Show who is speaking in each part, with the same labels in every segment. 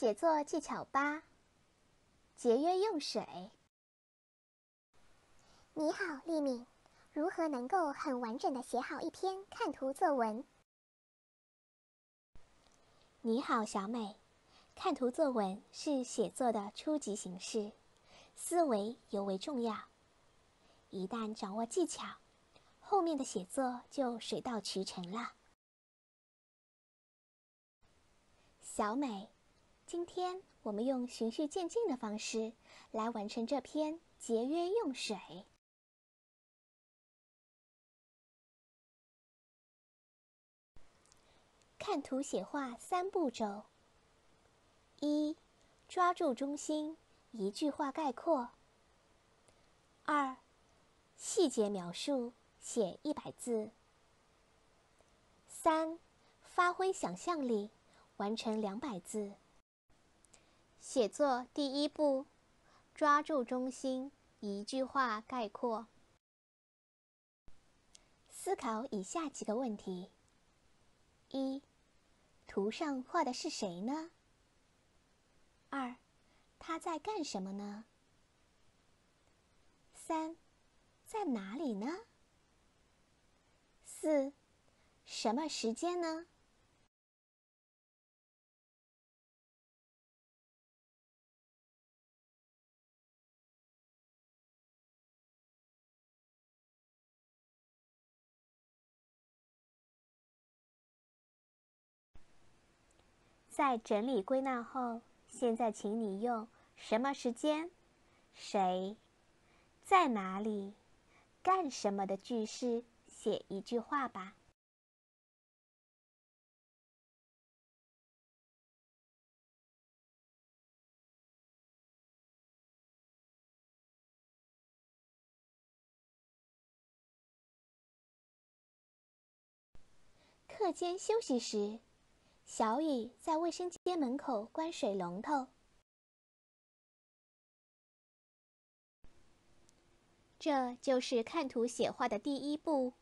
Speaker 1: 写作技巧八：节约用水。你好，丽敏，如何能够很完整的写好一篇看图作文？你好，小美，看图作文是写作的初级形式，思维尤为重要。一旦掌握技巧，后面的写作就水到渠成了。小美。今天我们用循序渐进的方式，来完成这篇节约用水。看图写话三步骤：一、抓住中心，一句话概括；二、细节描述，写一百字；三、发挥想象力，完成两百字。写作第一步，抓住中心，一句话概括。思考以下几个问题：一、图上画的是谁呢？二、他在干什么呢？三、在哪里呢？四、什么时间呢？在整理归纳后，现在请你用“什么时间，谁，在哪里，干什么”的句式写一
Speaker 2: 句话吧。课间休息时。小雨在卫生
Speaker 1: 间门口关水龙头。这就是看图写话的第一步，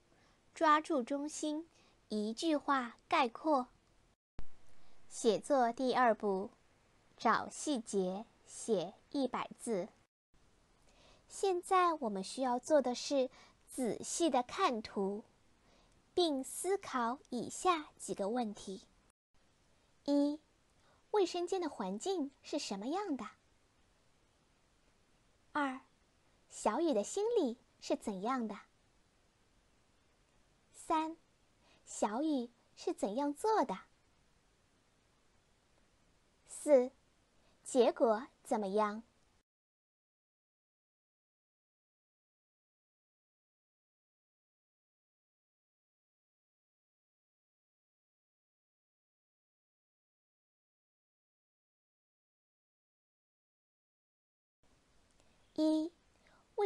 Speaker 1: 抓住中心，一句话概括。写作第二步，找细节，写一百字。现在我们需要做的是仔细的看图，并思考以下几个问题。一、卫生间的环境是什么样的？二、小雨的心理是怎样的？三、小雨是怎样做的？四、结果怎么样？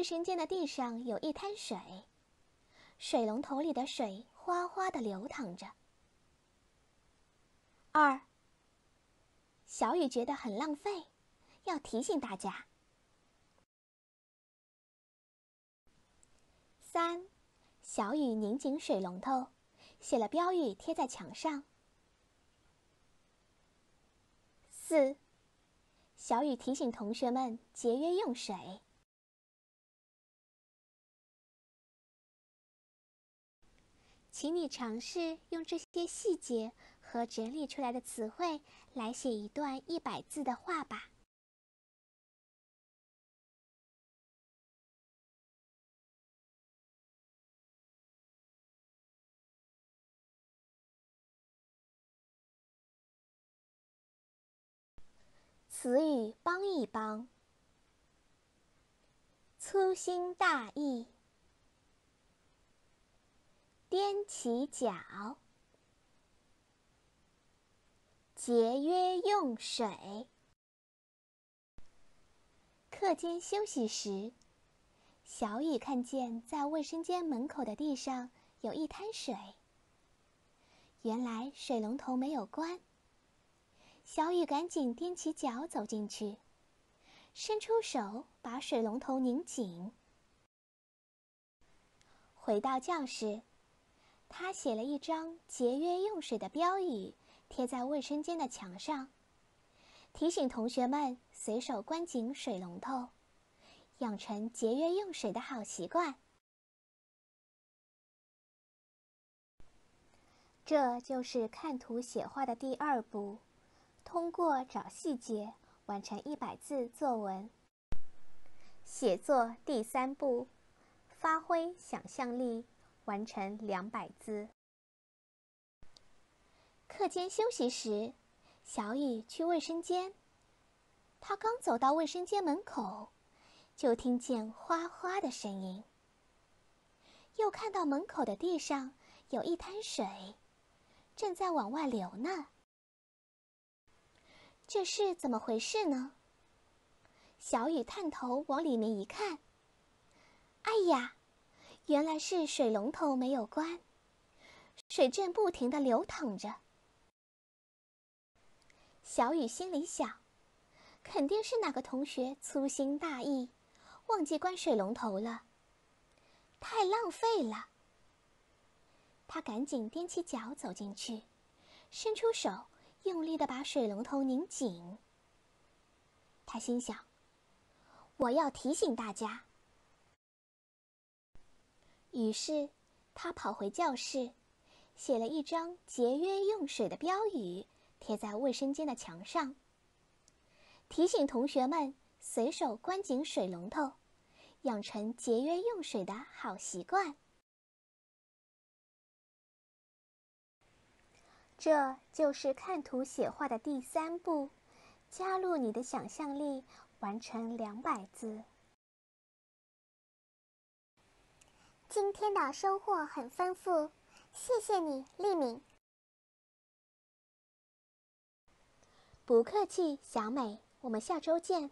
Speaker 1: 生间的地上有一滩水，水龙头里的水哗哗的流淌着。二，小雨觉得很浪费，要提醒大家。三，小雨拧紧水龙头，写了标语贴在墙上。四，小雨提醒同学们节约用水。请你尝试用这些细节和整理出来的词汇来写一段一百字的话吧。词语帮一帮，粗心大意。踮起脚，节约用水。课间休息时，小雨看见在卫生间门口的地上有一滩水，原来水龙头没有关。小雨赶紧踮起脚走进去，伸出手把水龙头拧紧。回到教室。他写了一张节约用水的标语，贴在卫生间的墙上，提醒同学们随手关紧水龙头，养成节约用水的好习惯。这就是看图写话的第二步，通过找细节完成一百字作文。写作第三步，发挥想象力。完成两百字。课间休息时，小雨去卫生间。他刚走到卫生间门口，就听见哗哗的声音，又看到门口的地上有一滩水，正在往外流呢。这是怎么回事呢？小雨探头往里面一看，哎呀！原来是水龙头没有关，水正不停的流淌着。小雨心里想：“肯定是哪个同学粗心大意，忘记关水龙头了，太浪费了。”他赶紧踮起脚走进去，伸出手，用力的把水龙头拧紧。他心想：“我要提醒大家。”于是，他跑回教室，写了一张节约用水的标语，贴在卫生间的墙上。提醒同学们随手关紧水龙头，养成节约用水的好习惯。这就是看图写话的第三步，加入你的想象力，完成两百字。今天的收获很丰富，
Speaker 2: 谢谢你，丽敏。不客气，小美。我们下周见。